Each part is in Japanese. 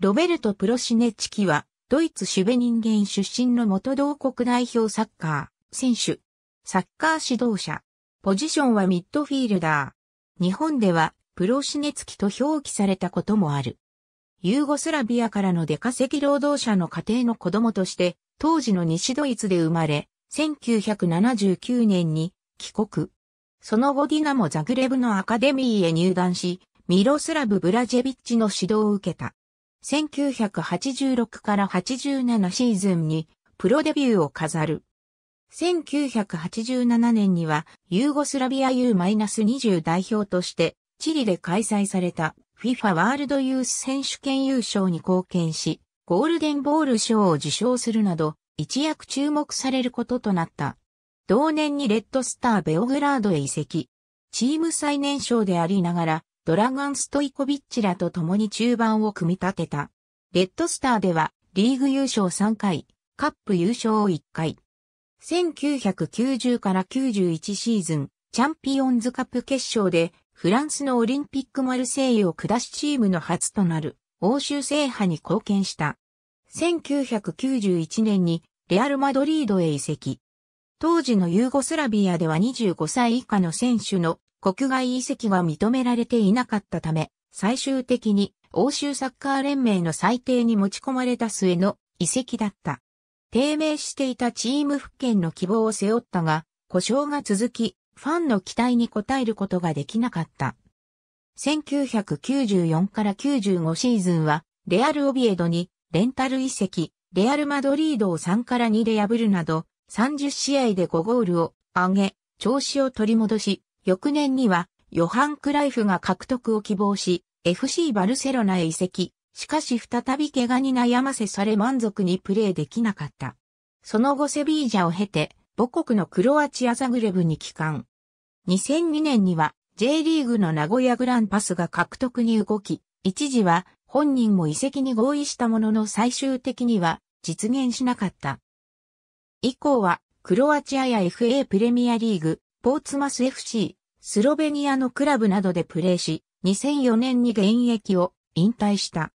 ロベルト・プロシネチキは、ドイツシュベニンゲン出身の元同国代表サッカー、選手、サッカー指導者、ポジションはミッドフィールダー。日本では、プロシネツキと表記されたこともある。ユーゴスラビアからの出稼ぎ労働者の家庭の子供として、当時の西ドイツで生まれ、1979年に帰国。その後ディナモ・ザグレブのアカデミーへ入団し、ミロスラブ・ブラジェビッチの指導を受けた。1986から87シーズンにプロデビューを飾る。1987年にはユーゴスラビア U-20 代表としてチリで開催された FIFA ワールドユース選手権優勝に貢献し、ゴールデンボール賞を受賞するなど一躍注目されることとなった。同年にレッドスターベオグラードへ移籍。チーム最年少でありながらドラガン・ストイコビッチらと共に中盤を組み立てた。レッドスターではリーグ優勝3回、カップ優勝1回。1990から91シーズン、チャンピオンズカップ決勝でフランスのオリンピックマルセイユを下しチームの初となる欧州制覇に貢献した。1991年にレアル・マドリードへ移籍。当時のユーゴスラビアでは25歳以下の選手の国外移籍は認められていなかったため、最終的に欧州サッカー連盟の裁定に持ち込まれた末の移籍だった。低迷していたチーム復権の希望を背負ったが、故障が続き、ファンの期待に応えることができなかった。1994から95シーズンは、レアル・オビエドに、レンタル移籍、レアル・マドリードを3から2で破るなど、30試合で5ゴールを上げ、調子を取り戻し、翌年には、ヨハン・クライフが獲得を希望し、FC バルセロナへ移籍。しかし再び怪我に悩ませされ満足にプレーできなかった。その後セビージャを経て、母国のクロアチアザグレブに帰還。2002年には J リーグの名古屋グランパスが獲得に動き、一時は本人も移籍に合意したものの最終的には実現しなかった。以降はクロアチアや FA プレミアリーグ、ポーツマス FC、スロベニアのクラブなどでプレーし、2004年に現役を引退した。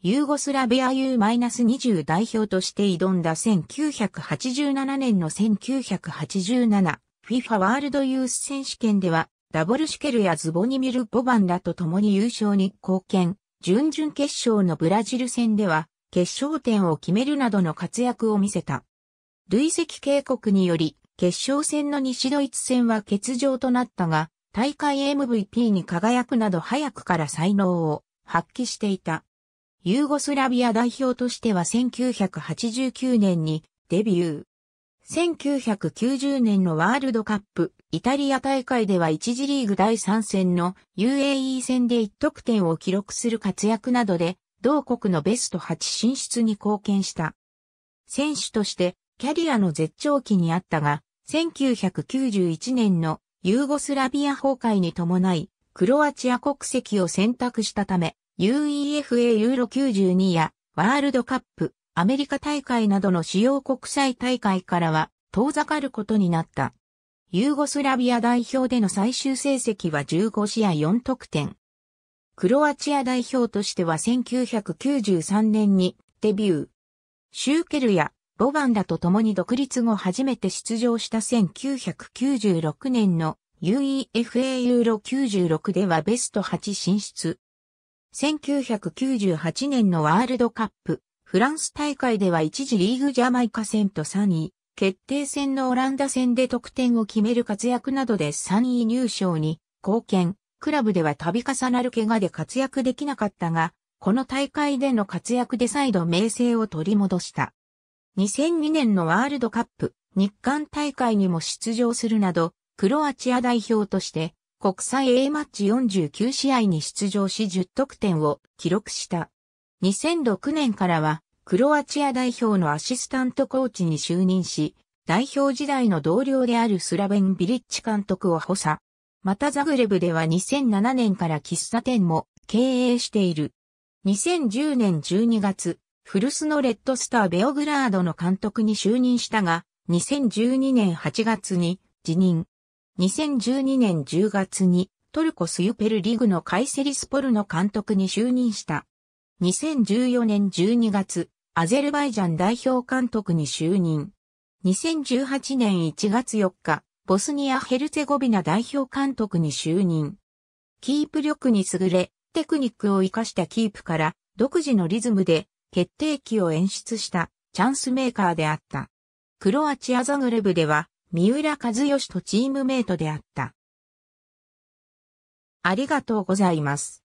ユーゴスラビア U-20 代表として挑んだ1987年の1987 FIFA ワールドユース選手権では、ダボルシュケルやズボニミル・ボバンらと共に優勝に貢献、準々決勝のブラジル戦では、決勝点を決めるなどの活躍を見せた。累積警告により、決勝戦の西ドイツ戦は欠場となったが、大会 MVP に輝くなど早くから才能を発揮していた。ユーゴスラビア代表としては1989年にデビュー。1990年のワールドカップイタリア大会では1次リーグ第3戦の UAE 戦で1得点を記録する活躍などで同国のベスト8進出に貢献した。選手としてキャリアの絶頂期にあったが、1991年のユーゴスラビア崩壊に伴い、クロアチア国籍を選択したため、UEFA ユーロ92やワールドカップ、アメリカ大会などの主要国際大会からは遠ざかることになった。ユーゴスラビア代表での最終成績は15試合4得点。クロアチア代表としては1993年にデビュー。シューケルやボバンらと共に独立後初めて出場した1996年の UEFA ユーロ96ではベスト8進出。1998年のワールドカップ、フランス大会では一時リーグジャマイカ戦と3位、決定戦のオランダ戦で得点を決める活躍などで3位入賞に貢献、クラブでは度重なる怪我で活躍できなかったが、この大会での活躍で再度名声を取り戻した。2002年のワールドカップ、日韓大会にも出場するなど、クロアチア代表として、国際 A マッチ49試合に出場し10得点を記録した。2006年からは、クロアチア代表のアシスタントコーチに就任し、代表時代の同僚であるスラベン・ビリッチ監督を補佐。またザグレブでは2007年から喫茶店も経営している。2010年12月、フルスのレッドスターベオグラードの監督に就任したが、2012年8月に辞任。2012年10月にトルコスユペルリグのカイセリスポルの監督に就任した。2014年12月、アゼルバイジャン代表監督に就任。2018年1月4日、ボスニア・ヘルツェゴビナ代表監督に就任。キープ力に優れ、テクニックを活かしたキープから、独自のリズムで決定機を演出したチャンスメーカーであった。クロアチアザグレブでは、三浦和義とチームメイトであった。ありがとうございます。